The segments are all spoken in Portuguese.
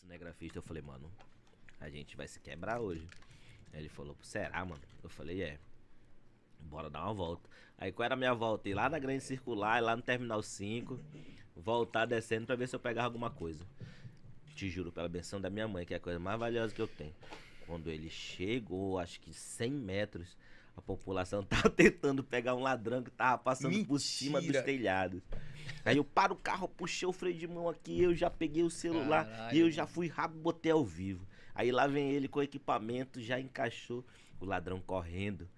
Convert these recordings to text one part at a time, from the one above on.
cinegrafista, né, eu falei, mano, a gente vai se quebrar hoje. ele falou, será, mano? Eu falei, é. Bora dar uma volta. Aí qual era a minha volta? Ir lá na Grande Circular, lá no Terminal 5, voltar descendo pra ver se eu pegava alguma coisa. Te juro, pela benção da minha mãe, que é a coisa mais valiosa que eu tenho. Quando ele chegou, acho que 100 metros, a população tava tentando pegar um ladrão que tava passando Mentira. por cima dos telhados. Aí eu paro o carro, puxei o freio de mão aqui, eu já peguei o celular Caralho. e eu já fui rabo, botei ao vivo. Aí lá vem ele com o equipamento, já encaixou o ladrão correndo.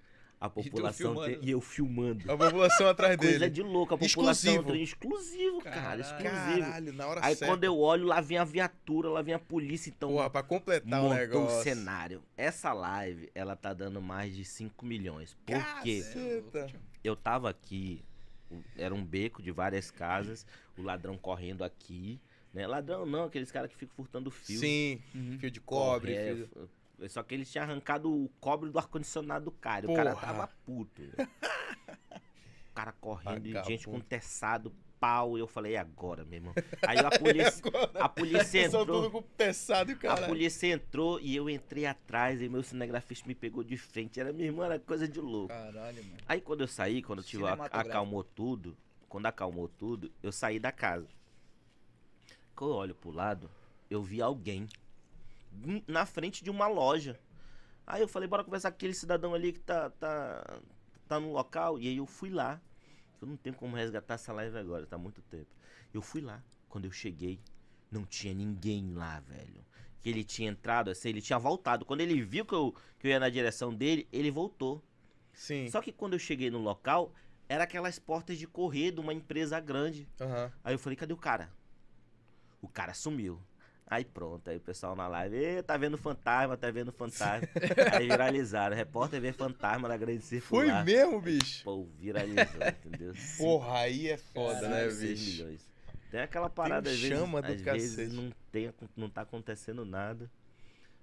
A população e, e eu filmando. A população atrás Coisa dele. Coisa de louco, a população exclusivo, exclusivo cara, exclusivo. Caralho, na hora Aí certa. quando eu olho, lá vem a viatura, lá vem a polícia, então. Porra, pra completar o negócio. o cenário. Essa live, ela tá dando mais de 5 milhões. Por quê? É eu tava aqui era um beco de várias casas, o ladrão correndo aqui. Né? Ladrão não, aqueles caras que ficam furtando fio. Sim, uhum. fio de cobre. Corre, fio... É, só que eles tinham arrancado o cobre do ar-condicionado do cara. Porra. O cara tava puto. cara correndo Acabou. gente com teçado, pau. E eu falei, e é agora, meu irmão? Aí a polícia, é a polícia entrou. Teçado, a polícia entrou e eu entrei atrás e meu cinegrafista me pegou de frente. Era, meu irmão, era coisa de louco. Caralho, mano. Aí quando eu saí, quando tive, acalmou tudo, quando acalmou tudo, eu saí da casa. Quando eu olho pro lado, eu vi alguém na frente de uma loja. Aí eu falei, bora conversar com aquele cidadão ali que tá, tá, tá no local. E aí eu fui lá. Eu não tenho como resgatar essa live agora, tá muito tempo. Eu fui lá, quando eu cheguei, não tinha ninguém lá, velho. Que ele tinha entrado, assim, ele tinha voltado. Quando ele viu que eu, que eu ia na direção dele, ele voltou. Sim. Só que quando eu cheguei no local, era aquelas portas de correr de uma empresa grande. Uhum. Aí eu falei, cadê o cara? O cara sumiu. Aí pronto, aí o pessoal na live, tá vendo fantasma, tá vendo fantasma. aí viralizaram. O repórter vê fantasma na grande circular. Foi mesmo, bicho? Pô, viralizou, entendeu? Porra, aí é foda, né, bicho? Milhões. Tem aquela parada, Tem às chama vezes, do às vezes não, tem, não tá acontecendo nada.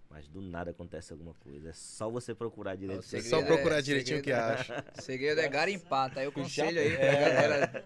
Mas do nada acontece alguma coisa. É só você procurar direitinho. É só procurar direitinho que acha. Segredo é, é garimpar, tá aí o conselho aí é. pra galera